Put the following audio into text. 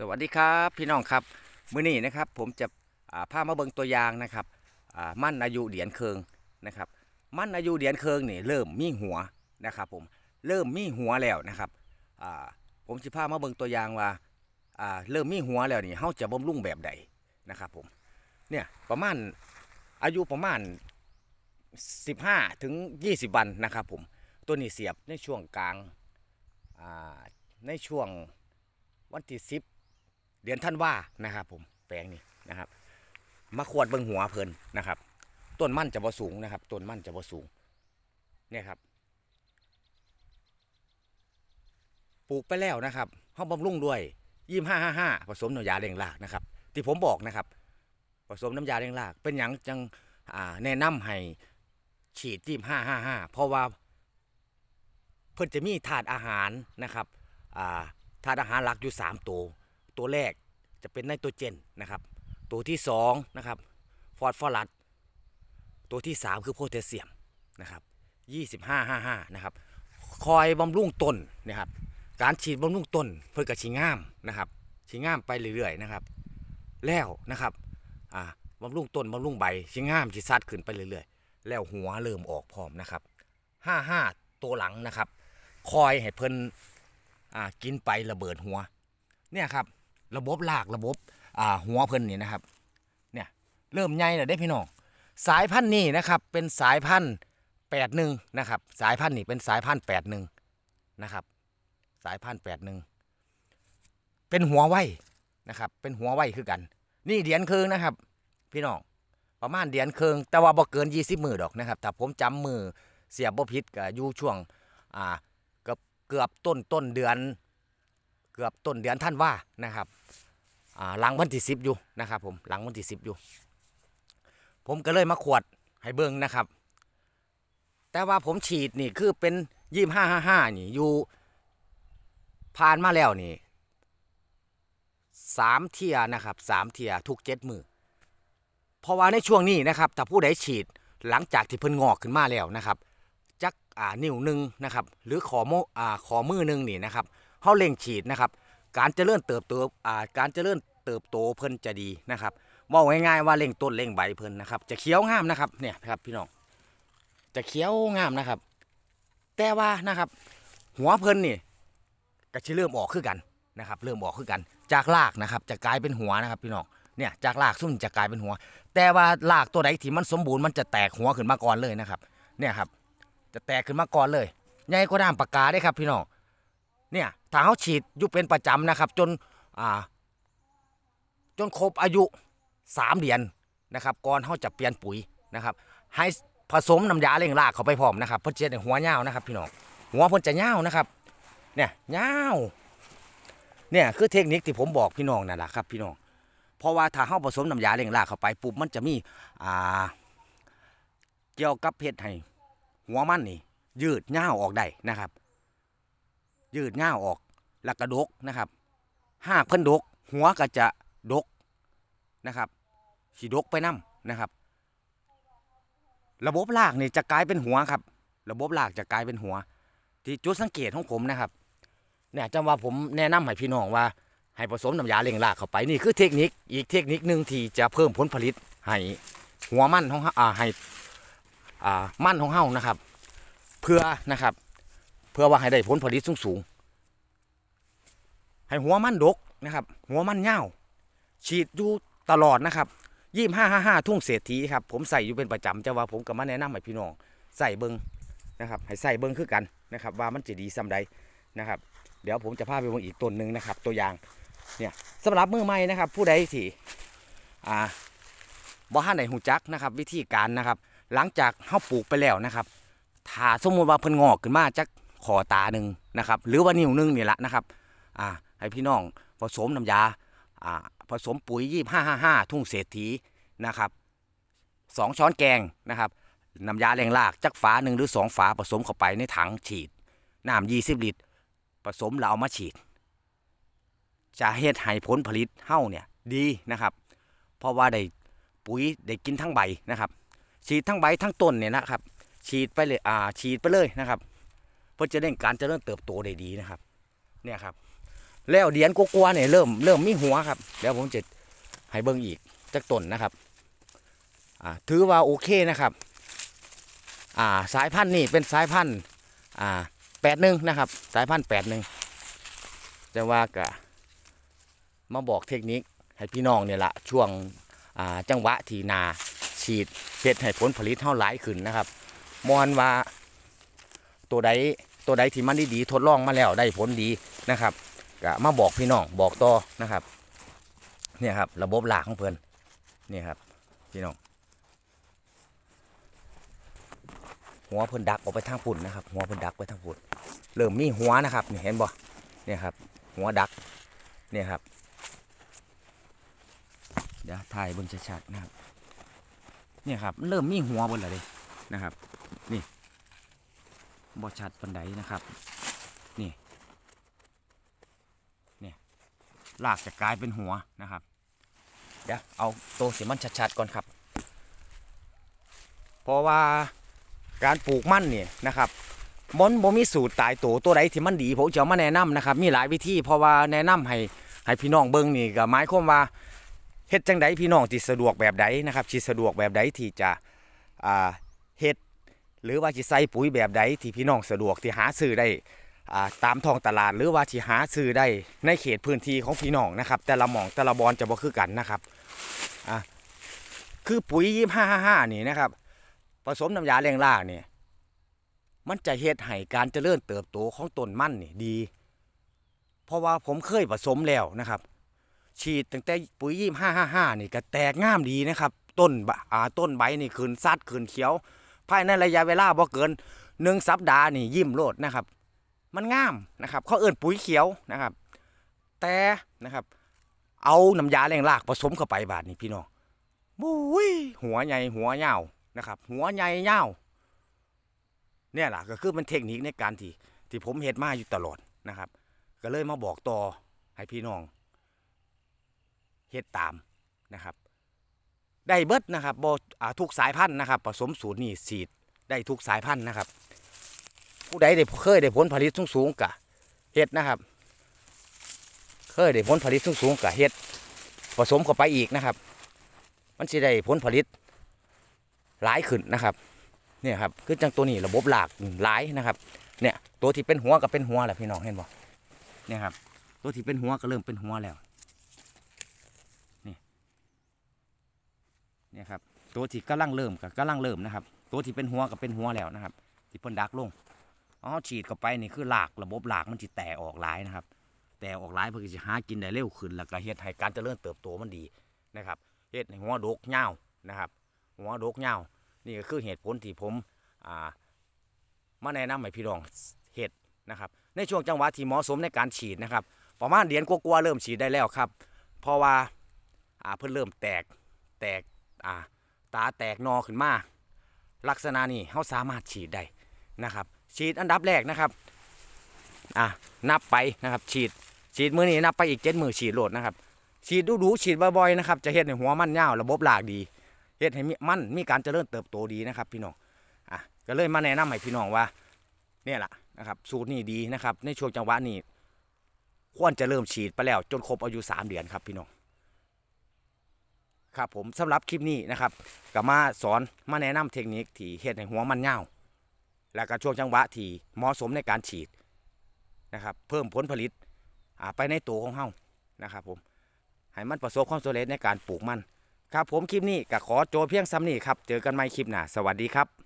สวัสดีครับพี่น้องครับมื้อนี้นะครับผมจะพามาเบิงตัวอย่างนะครับมั่นอายุเหรียญเคืองนะครับมั่นอายุเหรียญเคืองนี่เริ่มมีหัวนะครับผมเริ่มมีหัวแล้วนะครับผมจะพามาเบิงตัวอย่างว่า เริ่มมีหัวแล้วนี่เขาจะบ่มรุ่งแบบใดนะครับผมเนี่ยประมาณอายุประมาณ15ถึง20วันนะครับผมตัวนี้เสียบในช่วงกลางในช่วงวันที่10เดือนท่านว่านะครับผมแปลงนี้นะครับมาขวดเบิ้งหัวเพลินนะครับ ต้นมั่นจะบ่สูงนะครับต้นมั่นจะบ่สูงเนี่ยครับปลูกไปแล้วนะครับห้องบำรุงด้วยยี่ห้าห้าห้าผสมน้ำยาเลี้ยงรากนะครับ ที่ผมบอกนะครับผสมน้ำยาเลี้ยงราก เป็นอย่างจังแนะนำให้ฉีดยี่ห้าห้าห้าเพราะว่าเพิ่นจะมีถาดอาหารนะครับถาดอาหารหลักอยู่สามตัวตัวแรกจะเป็นไนโตรเจนนะครับ ตัวที่2นะครับฟอสฟอรัส ตัวที่3คือโพแทสเซียมนะครับ2555นะครับ คอยบำรุงต้นนะครับ การฉีดบำรุงต้นเพื่อกระชิง่ามนะครับชิง่ามไปเรื่อย ๆนะครับ แล้วนะครับบำรุงต้นบำรุงใบชิง่ามชิซัดขึ้นไปเรื่อยๆ แล้วหัวเริ่มออกพร้อมนะครับ 55 ตัวหลังนะครับ คอยให้เพิ่นกินไประเบิดหัว เนี่ยครับระบบหลากระบบอ่าหัวเพิ่นนี่นะครับเนี่ยเริ่มใหญ่แล้วได้พี่น้องสายพันธุ์นี่นะครับเป็นสายพันธุ์แปดหนึ่งนะครับสายพันธุ์นี่เป็นสายพันธุ์แปดหนึ่งนะครับสายพันธุ์แปดหนึ่งเป็นหัวไว้นะครับ เป็นหัวไว้คือกัน นี่เดียนเคืองนะครับ พี่น้องประมาณเดียนเคืองแต่ว่าบ่เกินยี่สิบมือดอกนะครับแต่ผมจำมือเสียบบ่พิษก็อยู่ช่วงอ่าเกือบเกือบต้นต้นเดือนเกือบต้นเดือนท่านว่านะครับหลังวันที่สิบอยู่นะครับ ผมหลังวันที่สิบอยู่ ผมก็เลยมาขวดให้เบิ้งนะครับ แต่ว่าผมฉีดนี่คือเป็นยี่ห้าห้าห้านี่ อยู่ ผ่านมาแล้วนี่สามเทียนะครับสามเทียทุกเจ็ดมือเพราะว่า ในช่วงนี้นะครับถ้าผู้ใดฉีดหลังจากที่เพิ่นงอกขึ้นมาแล้วนะครับ จักอ่านิ้วหนึ่งนะครับ หรือขอโมอ่าขอมือหนึ่งนี่นะครับเขาเล่งฉีดนะครับ การเจริญเติบโตอ่าการเจริญเติบโตเพิ่นจะดีนะครับว่าง่ายๆว่าเล่งต้นเล่งใบเพิ่นนะครับ จะเขียวงามนะครับ เนี่ยครับพี่น้อง จะเขียวงามนะครับ แต่ว่านะครับหัวเพิ่นนี่ก็จะเริ่มออกขึ้นกันนะครับ เริ่มออกขึ้นกัน จากรากนะครับจะกลายเป็นหัวนะครับ พี่น้อง เนี่ยจากรากซุ่มจะกลายเป็นหัว แต่ว่ารากตัวไหนที่มันสมบูรณ์มันจะแตกหัวขึ้นมาก่อนเลยนะครับ เนี่ยครับจะแตกขึ้นมาก่อนเลยใหญ่ก็ได้ามปากกาได้ครับพี่น้องเนี่ยถ้าเขาฉีดอยู่เป็นประจำนะครับ จนจนครบอายุ 3เดือนนะครับ ก่อนเขาจะเปลี่ยนปุ๋ยนะครับ ให้ผสมน้ำยาเร่งรากเข้าไปพร้อมนะครับเพื่อเจ็ดหัวเน่านะครับพี่น้องหัวเพ่นจะเน่านะครับ เนี่ยเน่าเนี่ยคือเทคนิคที่ผมบอกพี่น้องนั่นแหละครับ พี่น้อง เพราะว่าถ้าเขาผสมน้ำยา เร่งรากเข้าไปปุ๊บมันจะมีอ่าเกี่ยวกับเพรให้หัวมันนี่ ยืดเน่าออกได้นะครับยืดง่าออกหลักกระดกนะครับหากเพิ่นดกหัวก็จะดกนะครับสีดกไปนำนะครับ ระบบลากนี่จะกลายเป็นหัวครับ ระบบลากจะกลายเป็นหัวที่จุดสังเกตของผมนะครับเนี่ยจำว่าผมแนะนำให้พี่น้องว่าให้ผสมน้ำยาเลยงลากเข้าไปนี่คือเทคนิคอีกเทคนิคหนึ่งที่จะเพิ่มผลผลิตให้หัวมั่นของอ่าให้อ่ามั่นของเฮานะครับ เพื่อนะครับพื่อว่าให้ได้ผลผลิตสูงสูง ให้หัวมันดกนะครับ หัวมันเง่าฉีดอยู่ตลอดนะครับยี่ห้าห้าห้าทุ่งเศรษฐีครับ ผมใส่อยู่เป็นประจำจะว่าผมกับมันแนะนำให้พี่น้อง ใส่เบิงนะครับ ให้ใส่เบิงคือกันนะครับ ว่ามันจะดีซ้ำใดนะครับ เดี๋ยวผมจะพาไปเบิงอีกต้นหนึ่งนะครับ ตัวอย่าง เนี่ยสำหรับมือใหม่นะครับ ผู้ใดที่อ่า บ่ห้าไหนหูจักนะครับ วิธีการนะครับ หลังจากเขาปลูกไปแล้วนะครับ ถ้าสมมติว่าเพิ่นงอกขึ้นมาจากขอตาหนึ่งนะครับ หรือว่านิ้วนึงนี่แหละนะครับอ่าให้พี่น้องผสมน้ำยาอ่าผสมปุ๋ยยี่ห้าห้าห้าทุ่งเศรษฐีนะครับสองช้อนแกงนะครับน้ำยาแรงลากจักฝาหนึ่งหรือสองฝา ผสมเข้าไปในถังฉีดน้ำยี่สิบลิตร ผสมเราเอามาฉีด จะเฮ็ดให้ผลผลิตเฮ้าเนี่ยดีนะครับเพราะว่าได้ปุ๋ยได้กินทั้งใบนะครับ ฉีดทั้งใบทั้งต้นเนี่ยนะครับ ฉีดไปเลยอ่าฉีดไปเลยนะครับเพื่อจะเร่งการจะเริมเติบโตได้ดีนะครับเนี่ยครับ แล้วเดียนกัวๆเนี่ยเริ่มเริ่มมีหัวครับแล้วผมจะให้เบิ้งอีกจากต้นนะครับอ่าถือว่าโอเคนะครับอ่าสายพันธุ์นี่เป็นสายพันธุ์อ่าแปดหนึ่งนะครับ สายพันธุ์แปดหนึ่งจะว่ากะมาบอกเทคนิคให้พี่น้องเนี่ยละช่วงจังหวะทีนาฉีดเห็ดให้ผลผลิตเท่าหลขึ้นนะครับ มอนว่าตัวใดตัวใดที่มันดีดีทดลองมาแล้วได้ผลดีนะครับก็มาบอกพี่น้องบอกต่อนะครับเนี่ยครับ ระบบหลากของเพื่อนนี่ ครับ พี่น้องหัวเพื่อนดักออกไปทางฝุ่นนะครับ หัวเพื่อนดักไปทางฝุ่นเริ่มมีหัวนะครับเห็นบ่เนี่ยครับหัวดักเนี่ยครับเดี๋ยวถ่ายบนชัดๆนะครับเนี่ยครับเริ่มมีหัวบนเลยนะครับ นี่บอชัดปันไดนะครับ นี่นี่ลากจะกลายเป็นหัวนะครับเดี๋ยวเอาโตสีมันชัดๆ ก่อนครับ เพราะว่าการปลูกมันเนี่ยนะครับมอนบมีสูตรตายตัวตัวใดที่มันดีผมจะมาแนะนำนะครับมีหลายวิธีเพราะว่าแนะนำให้ให้พี่น้องเบิ้งนี่กับไม้ขคมว่า เฮ็ดจังไดพี่น้องที่สะดวกแบบใดนะครับที่สะดวกแบบใดที่จะเฮ็ดหรือว่าจิใส่ปุ๋ยแบบใดที่พี่น้องสะดวกที่หาซื้อได้ตามท้องตลาด หรือว่าที่หาซื้อได้ ในเขตพื้นที่ของพี่น้องนะครับ แต่ละหม่องแต่ละบอนจะบ่คือกันนะครับคือปุ๋ยยี่ห้าห้าห้านี่นะครับผสมน้ำยาแรงล่าเนี่ยมันจะเหตุให้การเจริญเติบโตของต้นมันนี่ดี เพราะว่าผมเคยผสมแล้วนะครับ ฉีดตั้งแต่ปุ๋ยยี่ห้าห้าห้านี่ก็แตกง่ามดีนะครับ ต้นอ่าต้นใบนี่คืนซัดคืนเขียวภายในระยะเวลาบ่เกินหนึ่งสัปดาห์นี่ยิ้มโลดนะครับ มันงามนะครับเขาเอื่นปุ๋ยเขียวนะครับ แต่นะครับ เอาน้ำยาแรงลากผสมเข้าไปบาทนี่พี่น้องบุ้ยหัวใหญ่หัวเยานะครับ หัวใหญ่เงาเนี่ยแหละก็คือมันเทคนิคในการที่ ที่ผมเห็ดมาอยู่ตลอดนะครับ ก็เลยมาบอกต่อให้พี่น้อง เห็ดตามนะครับได้เบิดนะครับบอทุกสายพันธุ์นะครับ ผสมสูตรนี่สีดได้ทุกสายพันธุ์นะครับ ผู้ใดได้เคยได้ผลผลิตสูงสูงกะเห็ดนะครับ เคยได้ผลผลิตสูงสูงกะเห็ดผสมเข้าไปอีกนะครับ มันจะได้ผลผลิตหลายขึ้นนะครับ เนี่ยครับคือจังตัวนี้ระบบหลากหลายนะครับ เนี่ยตัวที่เป็นหัวกับเป็นหัวแหละพี่น้องเห็นบ่เนี่ยครับ ตัวที่เป็นหัวก็เริ่มเป็นหัวแล้วนี่ยครับตัวที่กำาลังเริ่มกับกำาลังเริ่มนะครับตัวที่เป็นหัวกับเป็นหัวแล้วนะครับที่เพิ่นดักลงอ๋อฉีดเข้าไปนี่คือหลากระบบหลากมันจะแตกออกหลายนะครับแตกออกหลายเพื่อจะหากินได้เร็วขึ้นแล้วก็เฮ็ดให้การเจริญเติบโตมันดีนะครับเฮ็ดในหัวดกเงานะครับหัวดกเงานี่ก็คือเหตุผลที่ผมอ่ามาแนะนำให้พี่น้องเฮ็ดนะครับในช่วงจังหวะที่เหมาะสมในการฉีดนะครับ ประมาณเดือนกว่าๆเริ่มฉีดได้แล้วครับเพราะว่าอ่าเพิ่นเริ่มแตกแตก่าตาแตกนอขึ้นมาลักษณะนี้เขาสามารถฉีดได้นะครับฉีดอันดับแรกนะครับอ่านับไปนะครับฉีดฉีดมือนี้นับไปอีกเจ็ดมือฉีดโหลดนะครับฉีดดูดูฉีดบ่อยๆนะครับจะเห็นในหัวมันเงาระบบหลากดีเห็นให้มันมีการเจริญเติบโตดีนะครับ พี่น้องอ่ะก็เลยมาแนะนำให้พี่น้องว่า เนี่ยแหละนะครับสูตรนี้ดีนะครับในช่วงจังหวะนี้ควรจะเริ่มฉีดไปแล้ว จนครบอายุ3เดือนครับพี่น้องครับผมสำหรับคลิปนี้นะครับก็มาสอนมาแนะนำเทคนิคที่เห็ดในหัวมันเงาแล้วก็ช่วงจังหวะที่เหมาะสมในการฉีดนะครับเพิ่มผลผลิตไปในตัวของเฮานะครับผมให้มันประสบความสำเร็จในการปลูกมันครับผมคลิปนี้ก็ขอโจเพียงซ้ำนี่ครับ เจอกันใหม่คลิปหน้าสวัสดีครับ